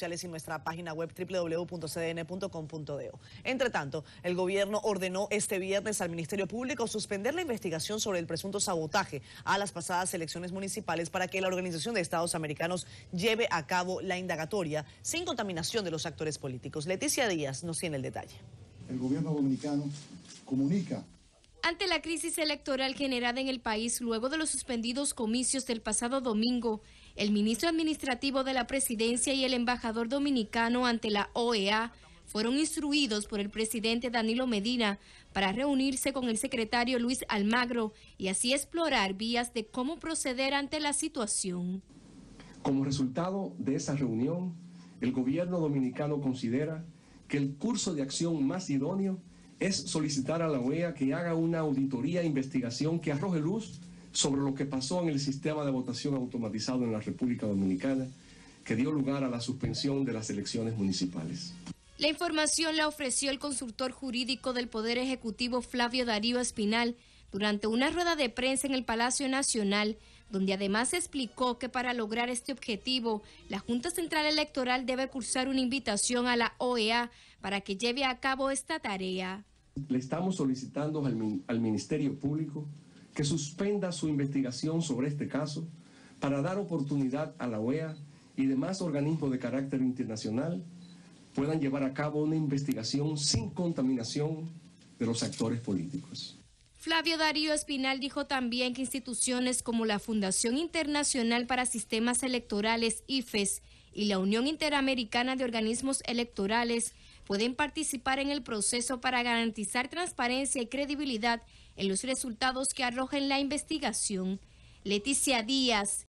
y nuestra página web www.cdn.com.do. Entre tanto, el gobierno ordenó este viernes al Ministerio Público suspender la investigación sobre el presunto sabotaje a las pasadas elecciones municipales para que la Organización de Estados Americanos lleve a cabo la indagatoria sin contaminación de los actores políticos. Leticia Díaz nos tiene el detalle. El gobierno dominicano comunica ante la crisis electoral generada en el país luego de los suspendidos comicios del pasado domingo, el ministro administrativo de la presidencia y el embajador dominicano ante la OEA fueron instruidos por el presidente Danilo Medina para reunirse con el secretario Luis Almagro y así explorar vías de cómo proceder ante la situación. Como resultado de esa reunión, el gobierno dominicano considera que el curso de acción más idóneo es solicitar a la OEA que haga una auditoría e investigación que arroje luz sobre lo que pasó en el sistema de votación automatizado en la República Dominicana, que dio lugar a la suspensión de las elecciones municipales. La información la ofreció el consultor jurídico del Poder Ejecutivo Flavio Darío Espinal durante una rueda de prensa en el Palacio Nacional, donde además explicó que para lograr este objetivo, la Junta Central Electoral debe cursar una invitación a la OEA para que lleve a cabo esta tarea. Le estamos solicitando al, Ministerio Público que suspenda su investigación sobre este caso para dar oportunidad a la OEA y demás organismos de carácter internacional puedan llevar a cabo una investigación sin contaminación de los actores políticos. Flavio Darío Espinal dijo también que instituciones como la Fundación Internacional para Sistemas Electorales, IFES, y la Unión Interamericana de Organismos Electorales pueden participar en el proceso para garantizar transparencia y credibilidad en los resultados que arrojen la investigación. Leticia Díaz,